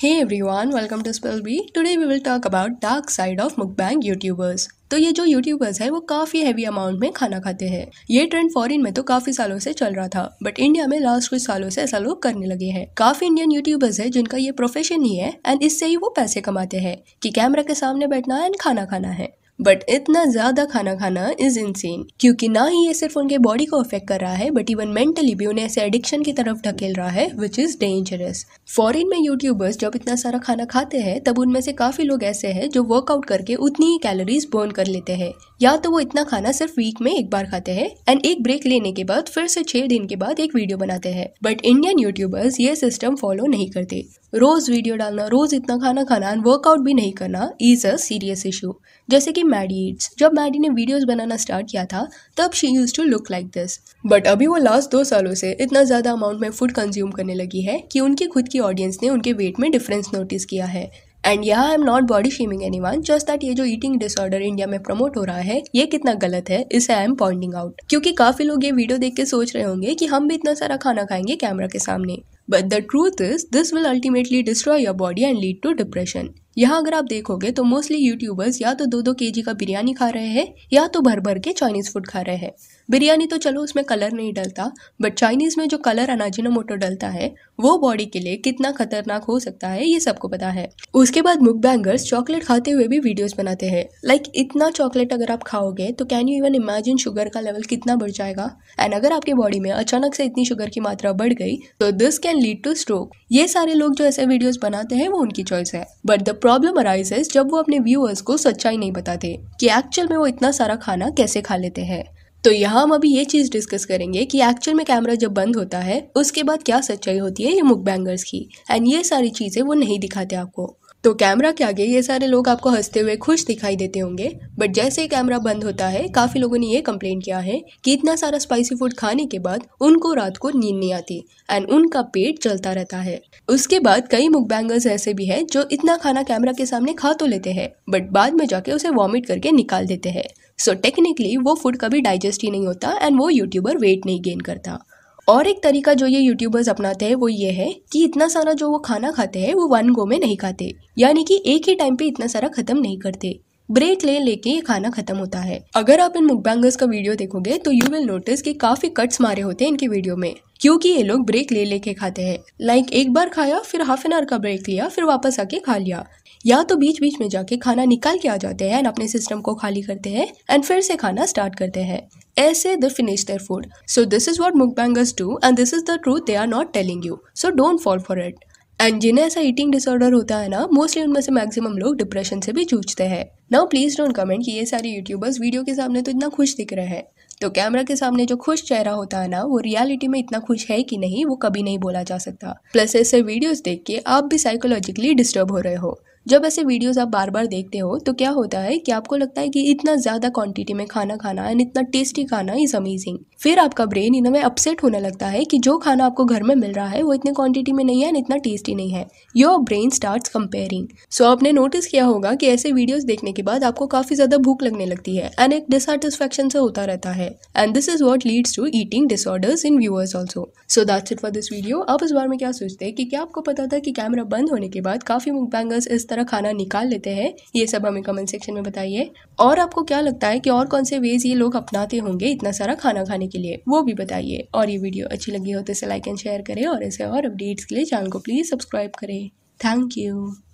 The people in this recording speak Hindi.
Hey everyone, welcome to Spell B. Today we will talk about dark side of mukbang YouTubers तो ये जो यूट्यूबर्स है वो काफ़ी हैवी अमाउंट में खाना खाते हैं ये ट्रेंड फॉरेन में तो काफ़ी सालों से चल रहा था बट इंडिया में लास्ट कुछ सालों से ऐसा लोग करने लगे हैं काफ़ी इंडियन यूट्यूबर्स है जिनका ये प्रोफेशन ही है एंड इससे ही वो पैसे कमाते हैं कि कैमरा के सामने बैठना एंड खाना खाना है बट इतना ज़्यादा खाना खाना इज़ इनसेन क्योंकि ना ही ये सिर्फ उनके बॉडी को अफेक्ट कर रहा है बट इवन मेंटली भी उन्हें ऐसे एडिक्शन की तरफ ढकेल रहा है विच इज़ डेंजरस फॉरिन में यूट्यूबर्स जब इतना सारा खाना खाते हैं तब उनमें से काफ़ी लोग ऐसे हैं जो वर्कआउट करके उतनी ही कैलोरीज बर्न कर लेते हैं या तो वो इतना खाना सिर्फ वीक में एक बार खाते हैं एंड एक ब्रेक लेने के बाद फिर से छह दिन के बाद एक वीडियो बनाते हैं बट इंडियन यूट्यूबर्स ये सिस्टम फॉलो नहीं करते रोज वीडियो डालना रोज इतना खाना खाना एंड वर्कआउट भी नहीं करना इज अ सीरियस इशू जैसे कि मैडी एड्स जब मैडी ने वीडियोस बनाना स्टार्ट किया था तब she use to look like this but अभी वो लास्ट दो सालों से इतना ज़्यादा अमाउंट में फूड कंज्यूम करने लगी है कि उनकी खुद की ऑडियंस ने उनके वेट में डिफरेंस नोटिस किया है एंड यहाँ I am not body shaming anyone just that ये जो ईटिंग डिसऑर्डर इंडिया में प्रमोट हो रहा है ये कितना गलत है इसे आई एम पॉइंटिंग आउट क्योंकि काफी लोग ये वीडियो देख के सोच रहे होंगे कि हम भी इतना सारा खाना खाएंगे कैमरा के सामने but the truth is this will ultimately destroy your body and lead to depression यहाँ अगर आप देखोगे तो मोस्टली यूट्यूबर्स या तो दो दो के का बिरयानी खा रहे हैं या तो भर भर के चाइनीज़ फूड खा रहे हैं बिरयानी तो चलो उसमें कलर नहीं डलता बट चाइनीज़ में जो कलर अनाजिनो मोटो डलता है वो बॉडी के लिए कितना खतरनाक हो सकता है ये सबको पता है उसके बाद मुक बैंगर्स चॉकलेट खाते हुए भी वीडियोस बनाते हैं लाइक like, इतना चॉकलेट अगर आप खाओगे तो can you even imagine sugar का लेवल कितना बढ़ जाएगा एंड अगर आपके बॉडी में अचानक से इतनी शुगर की मात्रा बढ़ गई तो this can lead to stroke ये सारे लोग जो ऐसे वीडियोज बनाते हैं वो उनकी चॉइस है बट द प्रॉब्लम अराइज जब वो अपने व्यूअर्स को सच्चाई नहीं बताते कि एक्चुअल में वो इतना सारा खाना कैसे खा लेते हैं तो यहाँ हम अभी ये चीज़ डिस्कस करेंगे कि एक्चुअल में कैमरा जब बंद होता है उसके बाद क्या सच्चाई होती है ये बैंगर्स की एंड ये सारी चीज़ें वो नहीं दिखाते आपको तो कैमरा के आगे ये सारे लोग आपको हंसते हुए खुश दिखाई देते होंगे बट जैसे ही कैमरा बंद होता है काफ़ी लोगों ने ये कंप्लेन किया है कि इतना सारा स्पाइसी फूड खाने के बाद उनको रात को नींद नहीं आती एंड उनका पेट चलता रहता है उसके बाद कई मुकबैंगर्स ऐसे भी हैं जो इतना खाना कैमरा के सामने खा तो लेते हैं बट बाद में जाके उसे वॉमिट करके निकाल देते हैं सो टेक्निकली वो फूड कभी डाइजेस्ट ही नहीं होता एंड वो यूट्यूबर वेट नहीं गेन करता और एक तरीका जो ये यूट्यूबर्स अपनाते हैं वो ये है कि इतना सारा जो वो खाना खाते हैं वो वन गो में नहीं खाते यानी कि एक ही टाइम पे इतना सारा ख़त्म नहीं करते ब्रेक ले लेके ये खाना खत्म होता है अगर आप इन मुकबैंगर्स का वीडियो देखोगे तो यू विल नोटिस कि काफी कट्स मारे होते हैं इनके वीडियो में क्योंकि ये लोग ब्रेक ले लेके खाते हैं लाइक एक बार खाया फिर हाफ एन आवर का ब्रेक लिया फिर वापस आके खा लिया या तो बीच बीच में जाके खाना निकाल के आ जाते हैं एंड अपने सिस्टम को खाली करते हैं एंड फिर से खाना स्टार्ट करते हैं ऐसे the finish their food so this is what mukbangers do and this is the truth they are not telling you so don't fall for it and जिन्हें ऐसा ईटिंग डिसऑर्डर होता है ना मोस्टली उनमें से मैक्सिमम लोग डिप्रेशन से भी जूझते हैं नाउ प्लीज डोंट कमेंट कि ये सारे यूट्यूबर्स वीडियो के सामने तो इतना खुश दिख रहे हैं तो कैमरा के सामने जो खुश चेहरा होता है ना वो रियलिटी में इतना खुश है कि नहीं वो कभी नहीं बोला जा सकता प्लस ऐसे वीडियोस देख के आप भी साइकोलॉजिकली डिस्टर्ब हो रहे हो जब ऐसे वीडियोस आप बार बार देखते हो तो क्या होता है कि आपको लगता है कि इतना ज़्यादा क्वांटिटी में खाना खाना एंड इतना टेस्टी खाना इज़ अमेजिंग फिर आपका ब्रेन इन में अपसेट होने लगता है कि जो खाना आपको घर में मिल रहा है वो इतने क्वांटिटी में नहीं है एंड इतना टेस्टी नहीं है your brain start comparing so आपने नोटिस किया होगा कि ऐसे वीडियोज देखने के बाद आपको काफ़ी ज़्यादा भूख लगने लगती है एंड एक डिसटिस्फेक्शन से होता रहता है and this is what leads to eating disorders in viewers also so that's it for this video आप इस बारे में क्या सोचते हैं कि क्या आपको पता था कि कैमरा बंद होने के बाद काफ़ी मुकबैंगर्स इस तरह सारा खाना निकाल लेते हैं ये सब हमें कमेंट सेक्शन में बताइए और आपको क्या लगता है कि और कौन से वेज ये लोग अपनाते होंगे इतना सारा खाना खाने के लिए वो भी बताइए और ये वीडियो अच्छी लगी हो तो इसे लाइक एंड शेयर करें और ऐसे और अपडेट्स के लिए चैनल को प्लीज़ सब्सक्राइब करें थैंक यू